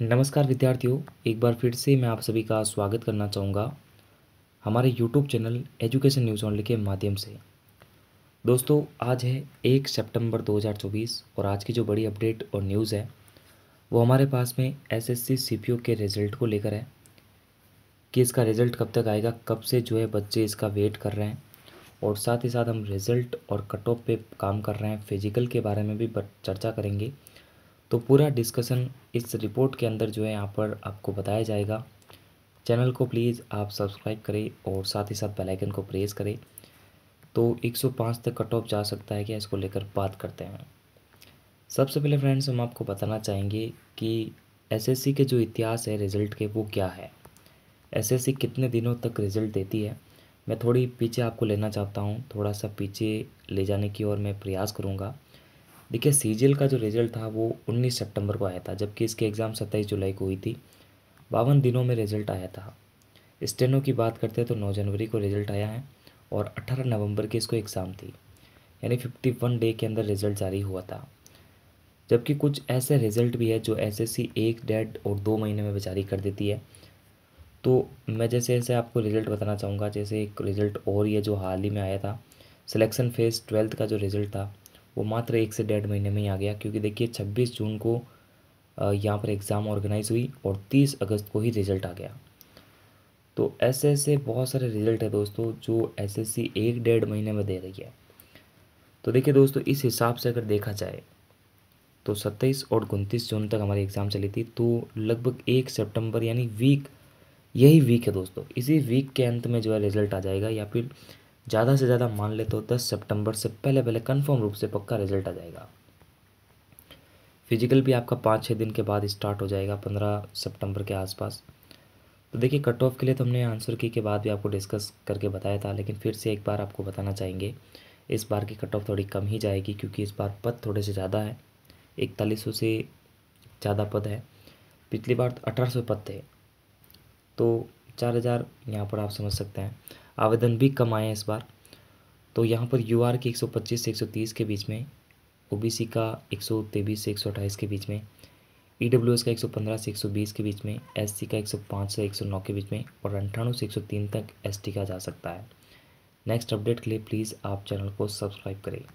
नमस्कार विद्यार्थियों एक बार फिर से मैं आप सभी का स्वागत करना चाहूँगा हमारे YouTube channel education news only के माध्यम से दोस्तों आज है एक सितंबर 2024 और आज की जो बड़ी अपडेट और न्यूज़ है वो हमारे पास में एसएससी सीपीयू के रिज़ल्ट को लेकर है कि इसका रिज़ल्ट कब तक आएगा कब से जो है बच्चे इसका वेट कर रहे हैं और साथ ही साथ हम रिज़ल्ट और कट ऑफ पे काम कर रहे हैं फिजिकल के बारे में भी चर्चा करेंगे तो पूरा डिस्कशन इस रिपोर्ट के अंदर जो है यहाँ पर आपको बताया जाएगा चैनल को प्लीज़ आप सब्सक्राइब करें और साथ ही साथ बेल आइकन को प्रेस करें तो 105 तक कट ऑफ जा सकता है क्या इसको लेकर बात करते हैं सबसे पहले फ्रेंड्स हम आपको बताना चाहेंगे कि एसएससी के जो इतिहास है रिज़ल्ट के वो क्या है एसएससी कितने दिनों तक रिज़ल्ट देती है मैं थोड़ी पीछे आपको लेना चाहता हूँ थोड़ा सा पीछे ले जाने की और मैं प्रयास करूँगा देखिए सी का जो रिज़ल्ट था वो उन्नीस सितंबर को आया था जबकि इसके एग्ज़ाम सत्ताईस जुलाई को हुई थी बावन दिनों में रिज़ल्ट आया था स्टेनो की बात करते हैं तो नौ जनवरी को रिज़ल्ट आया है और अट्ठारह नवंबर की इसको एग्ज़ाम थी यानी फिफ्टी वन डे के अंदर रिज़ल्ट जारी हुआ था जबकि कुछ ऐसे रिज़ल्ट भी है जो एस एस एक डेढ़ और दो महीने में जारी कर देती है तो मैं जैसे जैसे आपको रिज़ल्ट बताना चाहूँगा जैसे एक रिज़ल्ट और ये जो हाल ही में आया था सिलेक्शन फेज़ ट्वेल्थ का जो रिज़ल्ट था वो मात्र एक से डेढ़ महीने में ही आ गया क्योंकि देखिए छब्बीस जून को यहाँ पर एग्ज़ाम ऑर्गेनाइज़ हुई और तीस अगस्त को ही रिज़ल्ट आ गया तो ऐसे ऐसे बहुत सारे रिज़ल्ट है दोस्तों जो सी एक डेढ़ महीने में दे रही है तो देखिए दोस्तों इस हिसाब से अगर देखा जाए तो 27 और उनतीस जून तक हमारी एग्ज़ाम चली थी तो लगभग एक सितंबर यानी वीक यही वीक है दोस्तों इसी वीक के अंत में जो है रिज़ल्ट आ जाएगा या फिर ज़्यादा से ज़्यादा मान ले तो दस सितंबर से पहले पहले कन्फर्म रूप से पक्का रिजल्ट आ जाएगा फिजिकल भी आपका पाँच छः दिन के बाद स्टार्ट हो जाएगा पंद्रह सितंबर के आसपास तो देखिए कट ऑफ के लिए तो हमने आंसर की के बाद भी आपको डिस्कस करके बताया था लेकिन फिर से एक बार आपको बताना चाहेंगे इस बार की कट ऑफ थोड़ी कम ही जाएगी क्योंकि इस बार पद थोड़े से ज़्यादा है इकतालीस सौ से ज़्यादा पद है पिछली बार तो अठारह सौ पद थे तो चार हज़ार यहाँ पर आप समझ सकते हैं आवेदन भी कम आए हैं इस बार तो यहाँ पर यू आर के एक सौ पच्चीस से एक सौ तीस के बीच में ओ बी सी का एक सौ तेईस से एक सौ अट्ठाईस के बीच में ई डब्ल्यू एस का एक सौ पंद्रह से एक सौ बीस के बीच में एस सी का एक सौ पाँच से एक सौ नौ के बीच में और अंठानवे से एक सौ तीन तक एस टी का जा सकता है नेक्स्ट अपडेट के लिए प्लीज़ आप चैनल को सब्सक्राइब करें